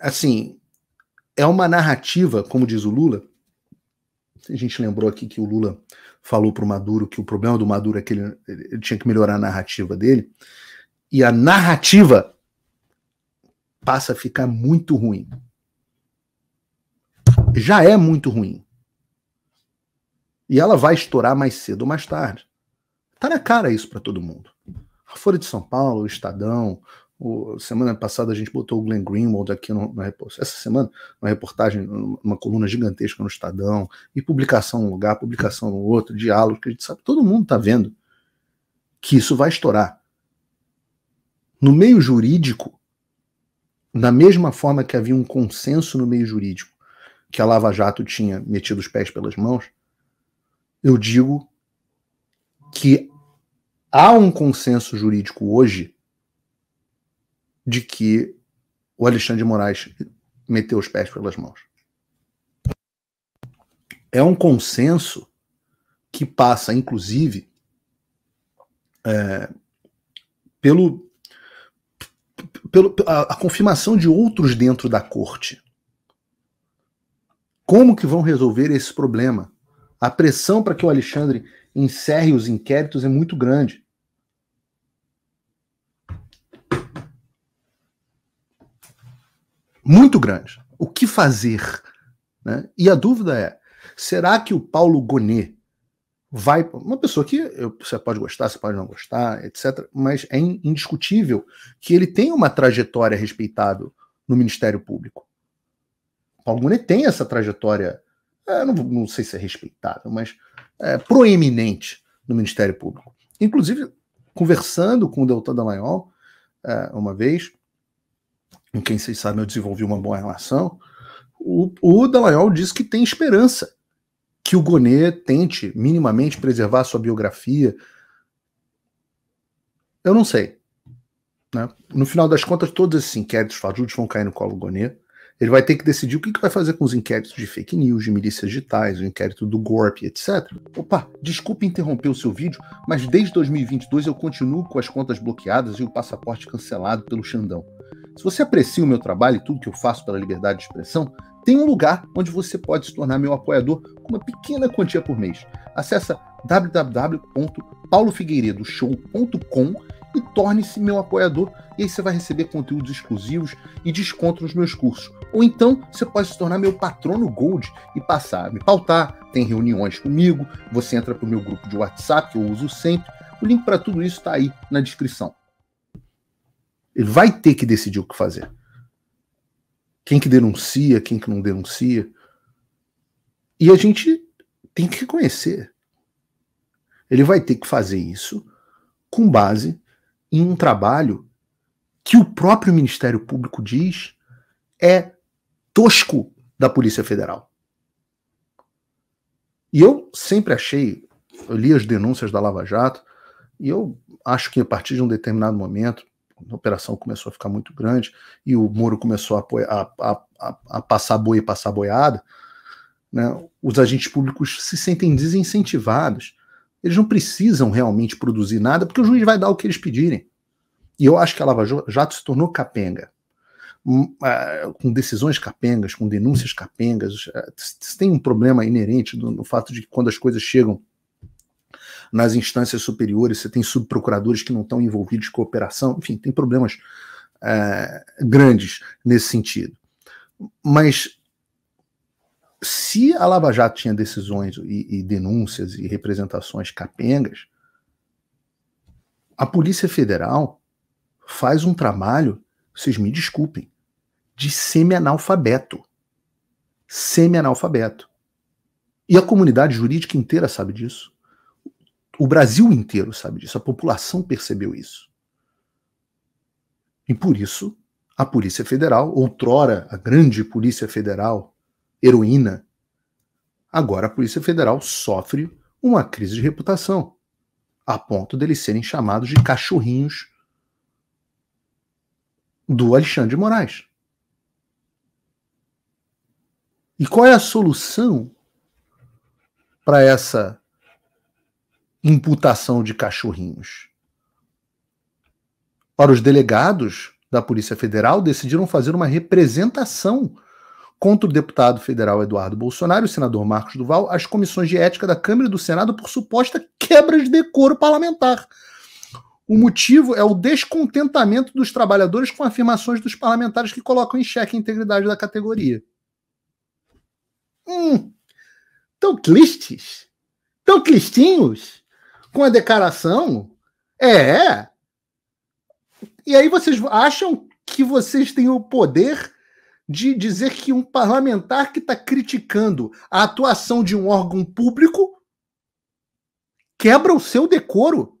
assim, é uma narrativa, como diz o Lula. A gente lembrou aqui que o Lula falou para o Maduro que o problema do Maduro é que ele, ele tinha que melhorar a narrativa dele. E a narrativa passa a ficar muito ruim. Já é muito ruim. E ela vai estourar mais cedo ou mais tarde. Tá na cara isso para todo mundo. A Folha de São Paulo, o Estadão, o, semana passada a gente botou o Glenn Greenwald aqui no, na, essa semana, uma reportagem, uma coluna gigantesca no Estadão, e publicação um lugar, publicação no outro, diálogo, que a gente sabe, todo mundo está vendo que isso vai estourar. No meio jurídico, da mesma forma que havia um consenso no meio jurídico que a Lava Jato tinha metido os pés pelas mãos, eu digo que há um consenso jurídico hoje de que o Alexandre de Moraes meteu os pés pelas mãos. É um consenso que passa, inclusive, é, pelo, pelo a, a confirmação de outros dentro da corte. Como que vão resolver esse problema? A pressão para que o Alexandre encerre os inquéritos é muito grande. muito grande. O que fazer? Né? E a dúvida é: será que o Paulo Gonet vai. Uma pessoa que você pode gostar, você pode não gostar, etc., mas é indiscutível que ele tem uma trajetória respeitável no Ministério Público. O Paulo Gonet tem essa trajetória, é, não, não, sei se é respeitável, mas é, proeminente no Ministério Público. Inclusive, conversando com o Deltan Dallagnol é, uma vez, com quem vocês sabem eu desenvolvi uma boa relação, o, o Dallagnol diz que tem esperança que o Gonê tente minimamente preservar sua biografia. Eu não sei. Né? No final das contas, todos esses inquéritos fajutos vão cair no colo do Gonê. Ele vai ter que decidir o que, que vai fazer com os inquéritos de fake news, de milícias digitais, o inquérito do GORP, etc. Opa, desculpe interromper o seu vídeo, mas desde 2022 eu continuo com as contas bloqueadas e o passaporte cancelado pelo Xandão. Se você aprecia o meu trabalho e tudo que eu faço pela liberdade de expressão, tem um lugar onde você pode se tornar meu apoiador com uma pequena quantia por mês. Acesse www.paulofigueiredoshow.com e torne-se meu apoiador e aí você vai receber conteúdos exclusivos e desconto nos meus cursos. Ou então você pode se tornar meu patrono Gold e passar a me pautar, tem reuniões comigo, você entra para o meu grupo de WhatsApp que eu uso sempre. O link para tudo isso está aí na descrição. Ele vai ter que decidir o que fazer. Quem que denuncia, quem que não denuncia. E a gente tem que reconhecer. Ele vai ter que fazer isso com base em um trabalho que o próprio Ministério Público diz é tosco da Polícia Federal. E eu sempre achei, eu li as denúncias da Lava Jato, e eu acho que a partir de um determinado momento, a operação começou a ficar muito grande e o Moro começou a, a, a, a passar boi e passar boiada, né, os agentes públicos se sentem desincentivados. Eles não precisam realmente produzir nada, porque o juiz vai dar o que eles pedirem. E eu acho que a Lava Jato se tornou capenga. Hum, é, com decisões capengas, com denúncias capengas. É, tem um problema inerente no, no fato de que quando as coisas chegam nas instâncias superiores, você tem subprocuradores que não estão envolvidos de cooperação enfim, tem problemas é, grandes nesse sentido. Mas se a Lava Jato tinha decisões e, e denúncias e representações capengas, a Polícia Federal faz um trabalho, vocês me desculpem, de semi-analfabeto. Semi-analfabeto. E a comunidade jurídica inteira sabe disso. O Brasil inteiro sabe disso, a população percebeu isso. E por isso, a Polícia Federal, outrora a grande Polícia Federal, heroína, agora a Polícia Federal sofre uma crise de reputação, a ponto deles serem chamados de cachorrinhos do Alexandre de Moraes. E qual é a solução para essa imputação de cachorrinhos. Ora, os delegados da Polícia Federal decidiram fazer uma representação contra o deputado federal Eduardo Bolsonaro e o senador Marcos Duval às comissões de ética da Câmara e do Senado por suposta quebra de decoro parlamentar. O motivo é o descontentamento dos trabalhadores com afirmações dos parlamentares que colocam em xeque a integridade da categoria. Hum, tão tristes? Tão tristinhos? com a declaração. É. E aí vocês acham que vocês têm o poder de dizer que um parlamentar que está criticando a atuação de um órgão público quebra o seu decoro?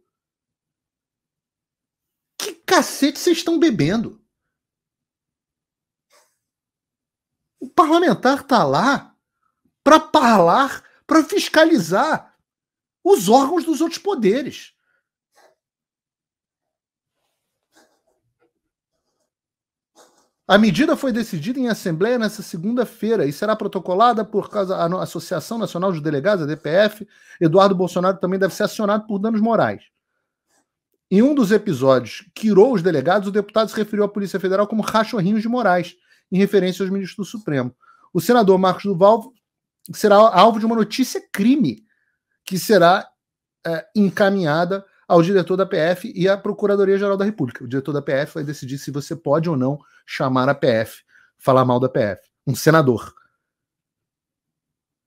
Que cacete vocês estão bebendo? O parlamentar está lá para falar, para fiscalizar os órgãos dos outros poderes. A medida foi decidida em assembleia nesta segunda-feira e será protocolada por causa da Associação Nacional dos Delegados, a DPF. Eduardo Bolsonaro também deve ser acionado por danos morais. Em um dos episódios que irou os delegados, o deputado se referiu à Polícia Federal como rachorrinhos de Moraes, em referência aos ministros do Supremo. O senador Marcos Duval será alvo de uma notícia crime que será é, encaminhada ao diretor da PF e à Procuradoria-Geral da República. O diretor da PF vai decidir se você pode ou não chamar a PF, falar mal da PF. Um senador.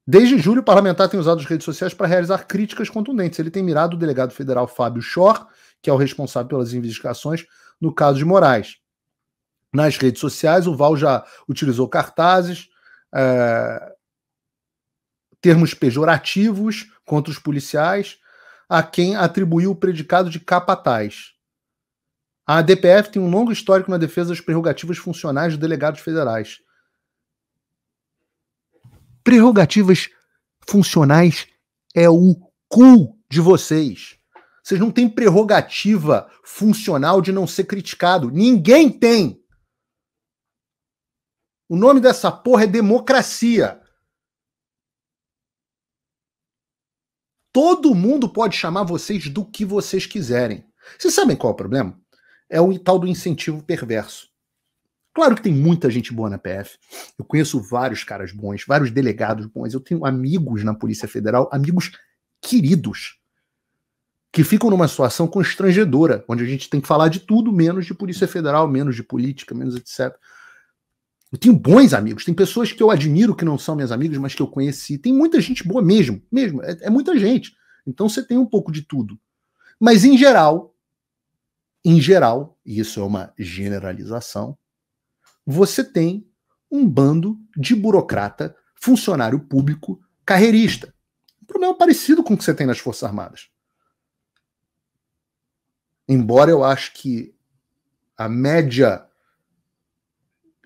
Desde julho, o parlamentar tem usado as redes sociais para realizar críticas contundentes. Ele tem mirado o delegado federal Fábio Schor, que é o responsável pelas investigações no caso de Moraes. Nas redes sociais, o Val já utilizou cartazes, é, termos pejorativos contra os policiais, a quem atribuiu o predicado de capataz. A DPF tem um longo histórico na defesa das prerrogativas funcionais de delegados federais. Prerrogativas funcionais é o cu de vocês. Vocês não têm prerrogativa funcional de não ser criticado. Ninguém tem. O nome dessa porra é democracia. Todo mundo pode chamar vocês do que vocês quiserem. Vocês sabem qual é o problema? É o tal do incentivo perverso. Claro que tem muita gente boa na PF. Eu conheço vários caras bons, vários delegados bons. Eu tenho amigos na Polícia Federal, amigos queridos, que ficam numa situação constrangedora, onde a gente tem que falar de tudo menos de Polícia Federal, menos de política, menos etc. Eu tenho bons amigos, tem pessoas que eu admiro que não são minhas amigas, mas que eu conheci. Tem muita gente boa mesmo, mesmo, é, é muita gente. Então você tem um pouco de tudo. Mas em geral, em geral, e isso é uma generalização, você tem um bando de burocrata, funcionário público, carreirista. Um problema parecido com o que você tem nas Forças Armadas. Embora eu acho que a média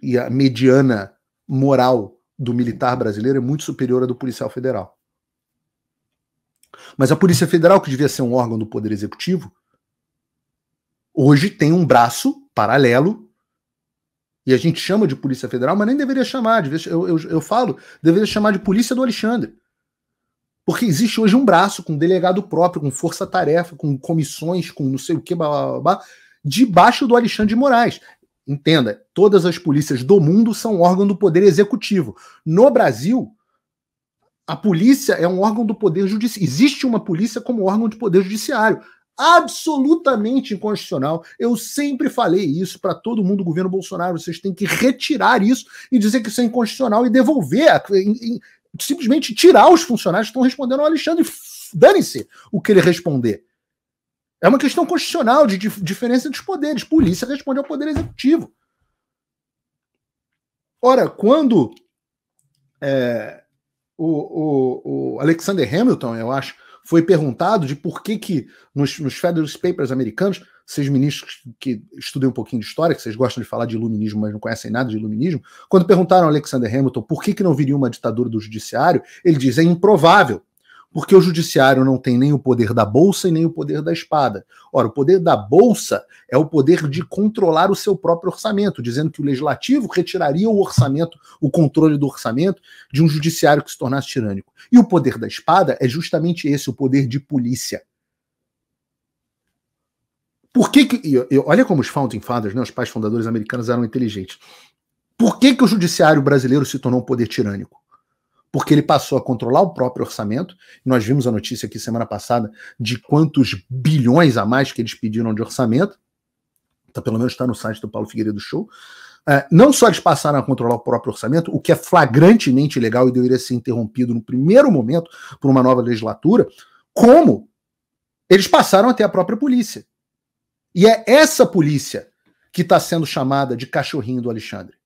e a mediana moral do militar brasileiro é muito superior à do policial federal. Mas a Polícia Federal, que devia ser um órgão do Poder Executivo, hoje tem um braço paralelo, e a gente chama de Polícia Federal, mas nem deveria chamar, deveria, eu, eu, eu falo, deveria chamar de Polícia do Alexandre. Porque existe hoje um braço com um delegado próprio, com força-tarefa, com comissões, com não sei o que, blá, blá, blá, debaixo do Alexandre de Moraes. Entenda, todas as polícias do mundo são órgão do poder executivo. No Brasil, a polícia é um órgão do poder judiciário. Existe uma polícia como órgão de poder judiciário. Absolutamente inconstitucional. Eu sempre falei isso para todo mundo do governo Bolsonaro. Vocês têm que retirar isso e dizer que isso é inconstitucional e devolver, em, em, simplesmente tirar os funcionários que estão respondendo ao Alexandre. Dane-se o que ele responder. É uma questão constitucional de dif diferença dos poderes. Polícia responde ao poder executivo. Ora, quando é, o, o, o, Alexander Hamilton, eu acho, foi perguntado de por que, que nos, nos Federalist Papers americanos, vocês ministros que estudem um pouquinho de história, que vocês gostam de falar de iluminismo, mas não conhecem nada de iluminismo, quando perguntaram a Alexander Hamilton por que, que não viria uma ditadura do judiciário, ele diz: é improvável porque o judiciário não tem nem o poder da bolsa e nem o poder da espada. Ora, o poder da bolsa é o poder de controlar o seu próprio orçamento, dizendo que o legislativo retiraria o orçamento, o controle do orçamento de um judiciário que se tornasse tirânico. E o poder da espada é justamente esse, o poder de polícia. Por que, que olha como os founding fathers, né, os pais fundadores americanos eram inteligentes. Por que, que o judiciário brasileiro se tornou um poder tirânico? porque ele passou a controlar o próprio orçamento. Nós vimos a notícia aqui semana passada de quantos bilhões a mais que eles pediram de orçamento. Então, pelo menos está no site do Paulo Figueiredo Show. É, não só eles passaram a controlar o próprio orçamento, o que é flagrantemente ilegal e deveria ser interrompido no primeiro momento por uma nova legislatura, como eles passaram até a própria polícia. E é essa polícia que está sendo chamada de cachorrinho do Alexandre.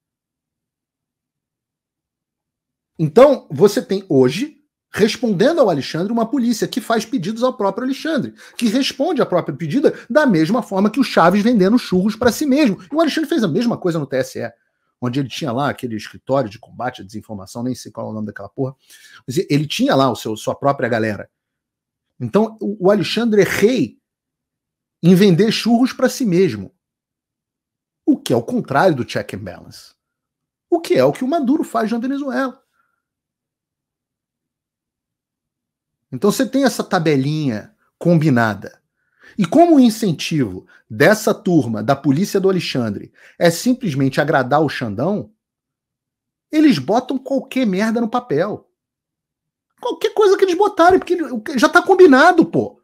Então, você tem hoje, respondendo ao Alexandre, uma polícia que faz pedidos ao próprio Alexandre, que responde à própria pedida da mesma forma que o Chaves vendendo churros para si mesmo. E o Alexandre fez a mesma coisa no TSE, onde ele tinha lá aquele escritório de combate à desinformação, nem sei qual é o nome daquela porra. Ele tinha lá o seu, sua própria galera. Então, o Alexandre é rei em vender churros para si mesmo. O que é o contrário do check and balance. O que é o que o Maduro faz na Venezuela. Então você tem essa tabelinha combinada. E como o incentivo dessa turma da polícia do Alexandre é simplesmente agradar o Xandão, eles botam qualquer merda no papel. Qualquer coisa que eles botarem, porque já está combinado, pô.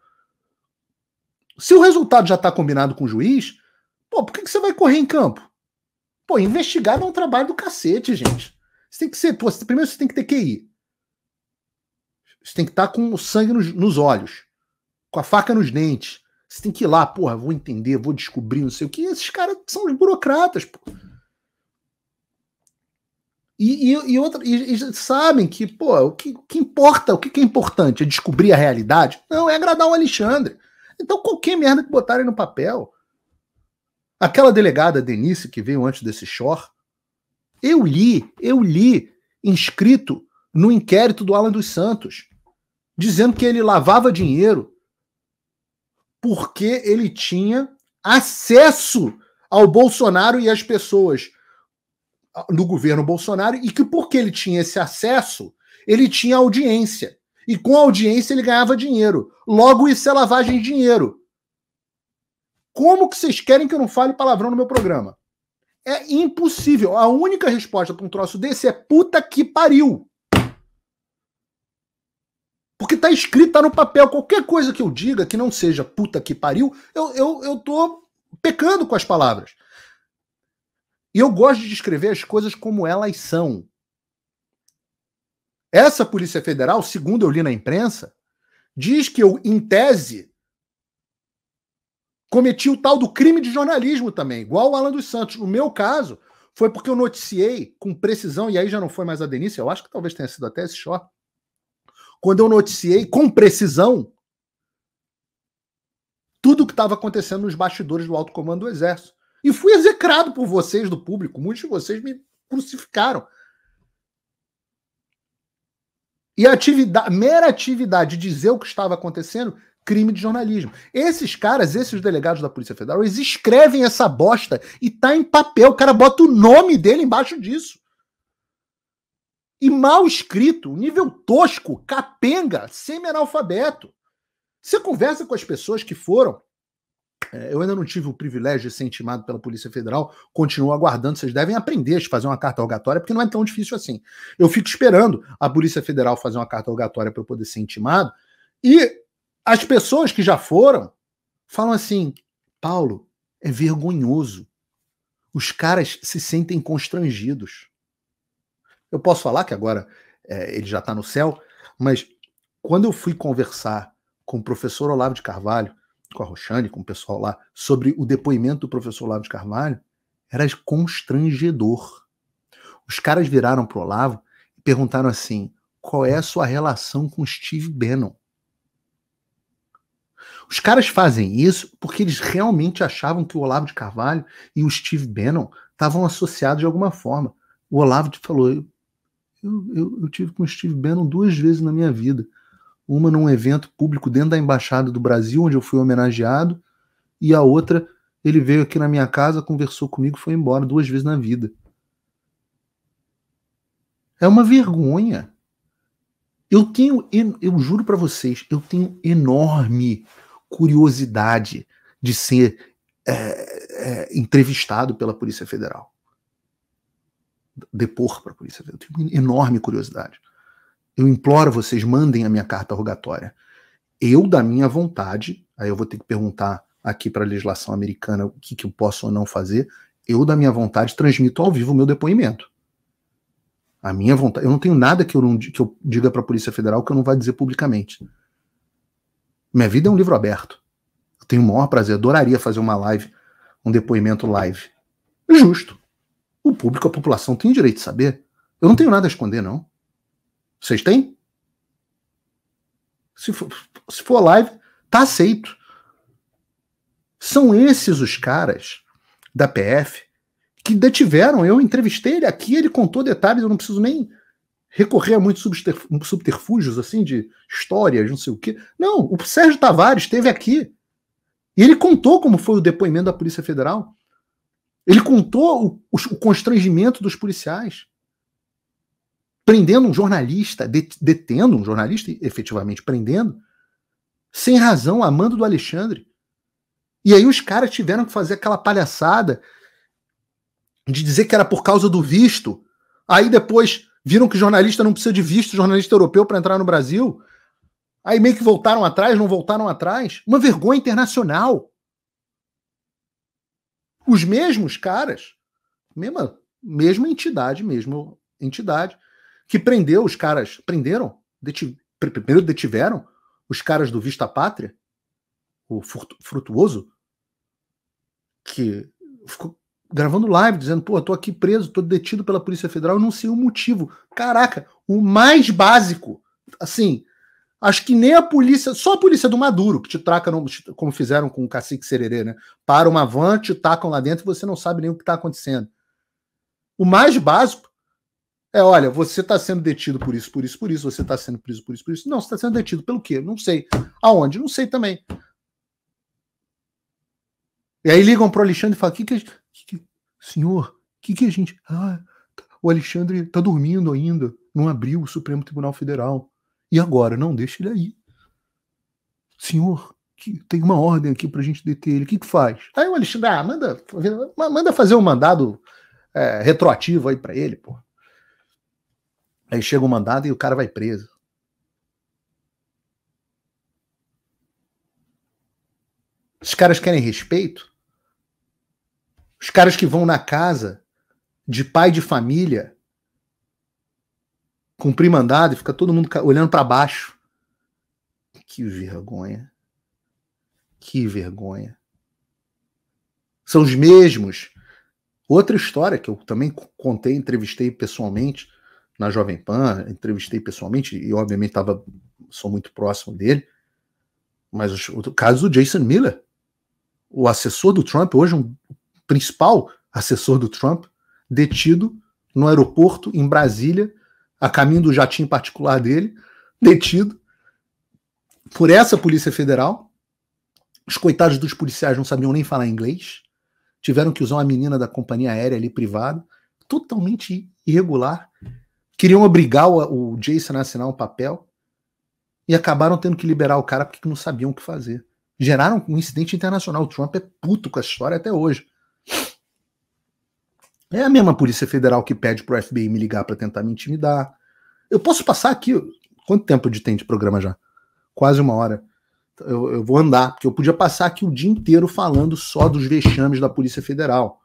Se o resultado já está combinado com o juiz, pô, por que, que você vai correr em campo? Pô, investigar é um trabalho do cacete, gente. Você tem que ser, pô, primeiro você tem que ter QI. Você tem que estar tá com o sangue nos, nos olhos, com a faca nos dentes. Você tem que ir lá, porra, vou entender, vou descobrir, não sei o que. Esses caras são os burocratas, porra. E, e, e, outra, e, e, sabem que, pô, o que, que importa, o que, que, é importante? É descobrir a realidade? Não, é agradar o Alexandre. Então, qualquer merda que botarem no papel. Aquela delegada Denise que veio antes desse short, eu li, eu li, inscrito no inquérito do Alan dos Santos dizendo que ele lavava dinheiro porque ele tinha acesso ao Bolsonaro e às pessoas do governo Bolsonaro e que porque ele tinha esse acesso, ele tinha audiência. E com audiência ele ganhava dinheiro. Logo isso é lavagem de dinheiro. Como que vocês querem que eu não fale palavrão no meu programa? É impossível. A única resposta para um troço desse é puta que pariu. Porque tá escrito, tá no papel. Qualquer coisa que eu diga que não seja puta que pariu, eu, eu, eu tô pecando com as palavras. E eu gosto de descrever as coisas como elas são. Essa Polícia Federal, segundo eu li na imprensa, diz que eu, em tese, cometi o tal do crime de jornalismo também, igual o Alan dos Santos. No meu caso, foi porque eu noticiei com precisão, e aí já não foi mais a Denise, eu acho que talvez tenha sido até esse short, quando eu noticiei com precisão tudo o que estava acontecendo nos bastidores do alto comando do Exército. E fui execrado por vocês do público. Muitos de vocês me crucificaram. E a atividade, mera atividade de dizer o que estava acontecendo, crime de jornalismo. Esses caras, esses delegados da Polícia Federal, eles escrevem essa bosta e tá em papel. O cara bota o nome dele embaixo disso. E mal escrito, nível tosco, capenga, semi-analfabeto. Você conversa com as pessoas que foram. É, eu ainda não tive o privilégio de ser intimado pela Polícia Federal, continuo aguardando. Vocês devem aprender a fazer uma carta rogatória, porque não é tão difícil assim. Eu fico esperando a Polícia Federal fazer uma carta rogatória para eu poder ser intimado. E as pessoas que já foram falam assim: Paulo, é vergonhoso. Os caras se sentem constrangidos. Eu posso falar que agora é, ele já está no céu, mas quando eu fui conversar com o professor Olavo de Carvalho, com a Roxane, com o pessoal lá, sobre o depoimento do professor Olavo de Carvalho, era constrangedor. Os caras viraram pro Olavo e perguntaram assim: qual é a sua relação com Steve Bannon? Os caras fazem isso porque eles realmente achavam que o Olavo de Carvalho e o Steve Bannon estavam associados de alguma forma. O Olavo falou: eu, eu, eu tive com o Steve Bannon duas vezes na minha vida. Uma num evento público dentro da Embaixada do Brasil, onde eu fui homenageado, e a outra, ele veio aqui na minha casa, conversou comigo, foi embora duas vezes na vida. É uma vergonha. Eu tenho, eu juro para vocês, eu tenho enorme curiosidade de ser é, é, entrevistado pela Polícia Federal depor para a polícia. Eu tenho enorme curiosidade. Eu imploro vocês, mandem a minha carta rogatória. Eu, da minha vontade, aí eu vou ter que perguntar aqui para a legislação americana o que, que eu posso ou não fazer. Eu, da minha vontade, transmito ao vivo o meu depoimento. A minha vontade. Eu não tenho nada que eu, não, que eu diga para a Polícia Federal que eu não vá dizer publicamente. Minha vida é um livro aberto. Eu tenho o maior prazer, adoraria fazer uma live, um depoimento live. Justo. O público, a população, tem direito de saber. Eu não tenho nada a esconder, não. Vocês têm? Se for, se for live, tá aceito. São esses os caras da PF que detiveram. Eu entrevistei ele aqui, ele contou detalhes, eu não preciso nem recorrer a muitos subterfúgios assim de histórias, não sei o quê. Não, o Sérgio Tavares esteve aqui e ele contou como foi o depoimento da Polícia Federal. Ele contou o, o constrangimento dos policiais, prendendo um jornalista, detendo um jornalista, efetivamente prendendo, sem razão, a mando do Alexandre. E aí os caras tiveram que fazer aquela palhaçada de dizer que era por causa do visto. Aí depois viram que jornalista não precisa de visto, jornalista europeu, para entrar no Brasil. Aí meio que voltaram atrás, não voltaram atrás. Uma vergonha internacional. Os mesmos caras, mesma, mesma entidade, mesma entidade, que prendeu os caras, prenderam, detiv, primeiro detiveram os caras do Vista Pátria, o Frutuoso, que ficou gravando live dizendo, pô, tô aqui preso, tô detido pela Polícia Federal, eu não sei o motivo. Caraca, o mais básico, assim, Acho que nem a polícia, só a polícia do Maduro, que te traca, como fizeram com o cacique Sererê, né? Para uma van, te tacam lá dentro e você não sabe nem o que está acontecendo. O mais básico é: olha, você está sendo detido por isso, por isso, por isso, você está sendo preso por isso, por isso. Não, você está sendo detido pelo quê? Não sei. Aonde? Não sei também. E aí ligam para o Alexandre e falam: que que, que, que senhor, o que, que a gente. Ah, tá, o Alexandre está dormindo ainda, não abriu o Supremo Tribunal Federal. E agora? Não, deixa ele aí. Senhor, que tem uma ordem aqui para a gente deter ele. O que, que faz? Aí o Alexandre, ah, manda, manda fazer um mandado é, retroativo aí para ele, pô. Aí chega o mandado e o cara vai preso. Os caras querem respeito? Os caras que vão na casa de pai de família cumprir mandado e fica todo mundo olhando para baixo. Que vergonha. Que vergonha. São os mesmos. Outra história que eu também contei, entrevistei pessoalmente na Jovem Pan, entrevistei pessoalmente e obviamente tava, sou muito próximo dele, mas o caso do Jason Miller, o assessor do Trump, hoje um principal assessor do Trump, detido no aeroporto em Brasília a caminho do jatinho particular dele, detido por essa Polícia Federal. Os coitados dos policiais não sabiam nem falar inglês, tiveram que usar uma menina da companhia aérea ali privada, totalmente irregular. Queriam obrigar o, Jason a assinar um papel e acabaram tendo que liberar o cara porque não sabiam o que fazer. Geraram um incidente internacional. O Trump é puto com a história até hoje. É a mesma Polícia Federal que pede pro FBI me ligar para tentar me intimidar. Eu posso passar aqui. Quanto tempo de tem de programa já? Quase uma hora. Eu, eu vou andar, porque eu podia passar aqui o dia inteiro falando só dos vexames da Polícia Federal.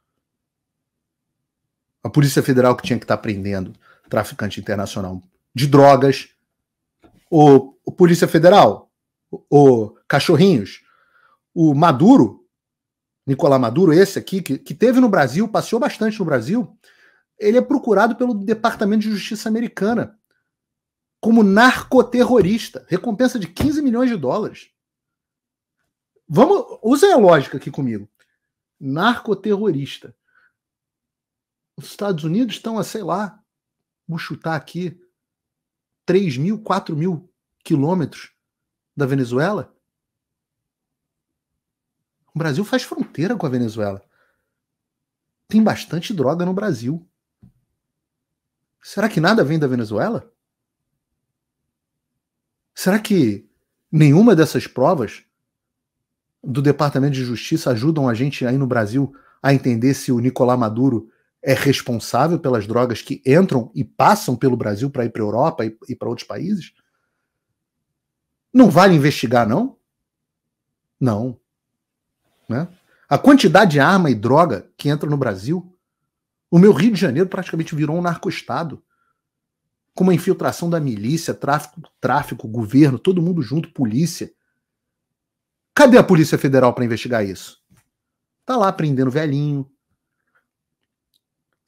A Polícia Federal que tinha que estar tá prendendo traficante internacional de drogas. O, o Polícia Federal, o, o Cachorrinhos, o Maduro, Nicolás Maduro, esse aqui, que, que teve no Brasil, passeou bastante no Brasil, ele é procurado pelo Departamento de Justiça americana como narcoterrorista. Recompensa de 15 milhões de dólares. Vamos, usem a lógica aqui comigo. Narcoterrorista. Os Estados Unidos estão a, sei lá, vou chutar aqui, 3 mil, 4 mil quilômetros da Venezuela. O Brasil faz fronteira com a Venezuela. Tem bastante droga no Brasil. Será que nada vem da Venezuela? Será que nenhuma dessas provas do Departamento de Justiça ajudam a gente aí no Brasil a entender se o Nicolás Maduro é responsável pelas drogas que entram e passam pelo Brasil para ir para a Europa e, e para outros países? Não vale investigar, não? Não. Né? A quantidade de arma e droga que entra no Brasil. O meu Rio de Janeiro praticamente virou um narco-estado. Com uma infiltração da milícia, tráfico, tráfico, governo, todo mundo junto, polícia. Cadê a Polícia Federal para investigar isso? Tá lá prendendo velhinho.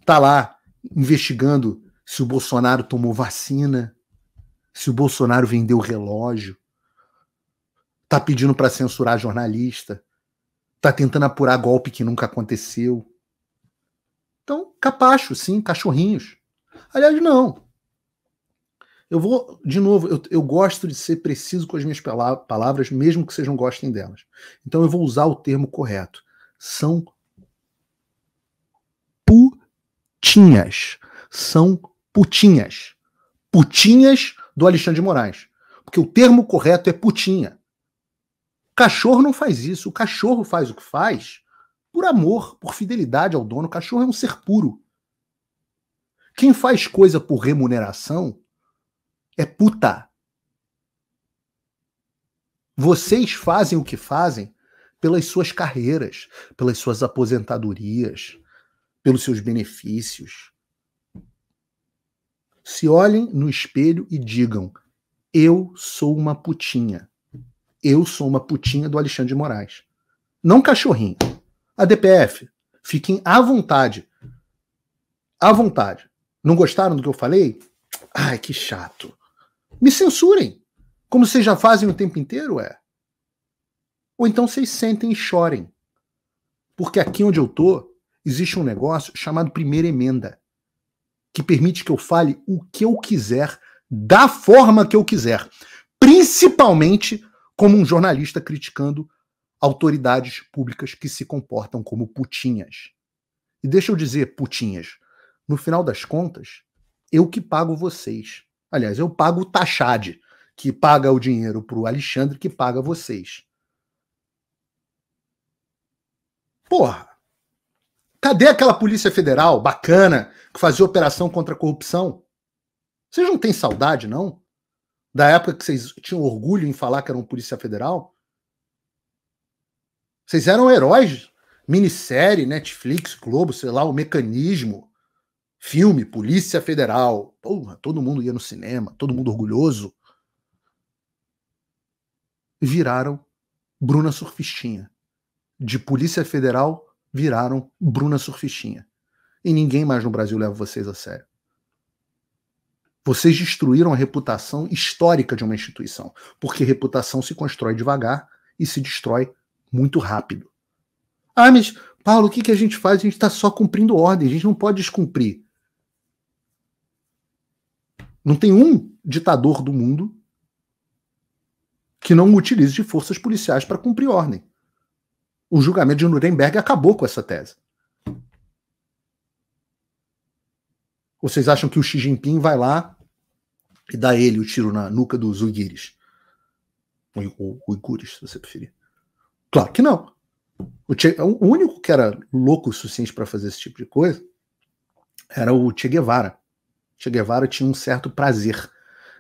Tá lá investigando se o Bolsonaro tomou vacina, se o Bolsonaro vendeu relógio. Tá pedindo para censurar jornalista. Tá tentando apurar golpe que nunca aconteceu. Então, capacho, sim, cachorrinhos. Aliás, não. Eu vou, de novo, eu, eu gosto de ser preciso com as minhas palavras, mesmo que vocês não gostem delas. Então, eu vou usar o termo correto. São putinhas. São putinhas. Putinhas do Alexandre de Moraes. Porque o termo correto é putinha. Cachorro não faz isso. O cachorro faz o que faz por amor, por fidelidade ao dono. O cachorro é um ser puro. Quem faz coisa por remuneração é puta. Vocês fazem o que fazem pelas suas carreiras, pelas suas aposentadorias, pelos seus benefícios. Se olhem no espelho e digam: eu sou uma putinha. Eu sou uma putinha do Alexandre de Moraes. Não cachorrinho. A DPF, fiquem à vontade. À vontade. Não gostaram do que eu falei? Ai, que chato. Me censurem. Como vocês já fazem o tempo inteiro, é. Ou então vocês sentem e chorem. Porque aqui onde eu tô, existe um negócio chamado primeira emenda, que permite que eu fale o que eu quiser, da forma que eu quiser. Principalmente como um jornalista criticando autoridades públicas que se comportam como putinhas. E deixa eu dizer, putinhas, no final das contas, eu que pago vocês. Aliás, eu pago o Tachad, que paga o dinheiro para o Alexandre, que paga vocês. Porra! Cadê aquela Polícia Federal bacana que fazia operação contra a corrupção? Vocês não têm saudade, não? da época que vocês tinham orgulho em falar que eram Polícia Federal? Vocês eram heróis. Minissérie, Netflix, Globo, sei lá, o mecanismo. Filme, Polícia Federal. Porra, todo mundo ia no cinema, todo mundo orgulhoso. Viraram Bruna Surfistinha. De Polícia Federal viraram Bruna Surfistinha. E ninguém mais no Brasil leva vocês a sério. Vocês destruíram a reputação histórica de uma instituição, porque reputação se constrói devagar e se destrói muito rápido. Ah, mas, Paulo, o que, que a gente faz? A gente está só cumprindo ordem, a gente não pode descumprir. Não tem um ditador do mundo que não utilize de forças policiais para cumprir ordem. O julgamento de Nuremberg acabou com essa tese. vocês acham que o Xi Jinping vai lá e dá ele o tiro na nuca dos uigures? Ou uigures, se você preferir. Claro que não. O, che, o único que era louco o suficiente para fazer esse tipo de coisa era o Che Guevara. Che Guevara tinha um certo prazer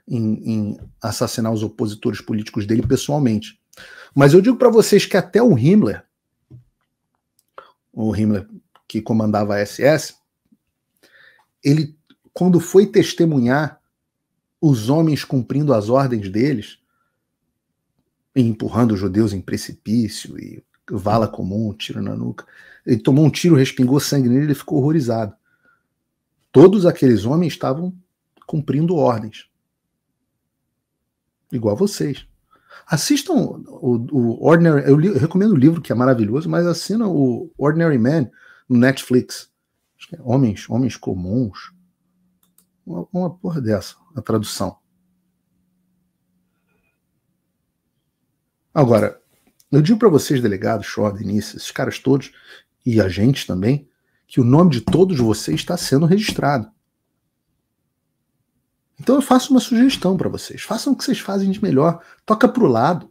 em, em assassinar os opositores políticos dele pessoalmente. Mas eu digo para vocês que até o Himmler, o Himmler que comandava a SS, ele, quando foi testemunhar os homens cumprindo as ordens deles, empurrando os judeus em precipício e vala comum, tiro na nuca, ele tomou um tiro, respingou sangue nele, ele ficou horrorizado. Todos aqueles homens estavam cumprindo ordens. Igual vocês. Assistam o, o Ordinary. Eu, li, eu recomendo o livro que é maravilhoso, mas assina o Ordinary Man no Netflix. É homens, homens comuns. Uma, uma porra dessa, a tradução. Agora, eu digo para vocês, delegados, Schroeder, Denise, esses caras todos, e a gente também, que o nome de todos vocês está sendo registrado. Então eu faço uma sugestão para vocês. Façam o que vocês fazem de melhor. Toca pro lado.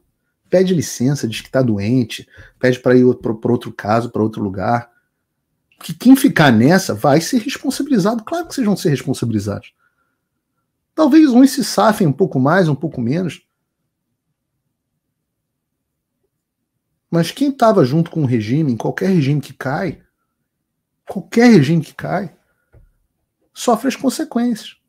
Pede licença, diz que está doente. Pede para ir para outro caso, para outro lugar que quem ficar nessa vai ser responsabilizado. Claro que vocês vão ser responsabilizados. Talvez uns se safem um pouco mais, um pouco menos. Mas quem estava junto com o regime, em qualquer regime que cai, qualquer regime que cai, sofre as consequências.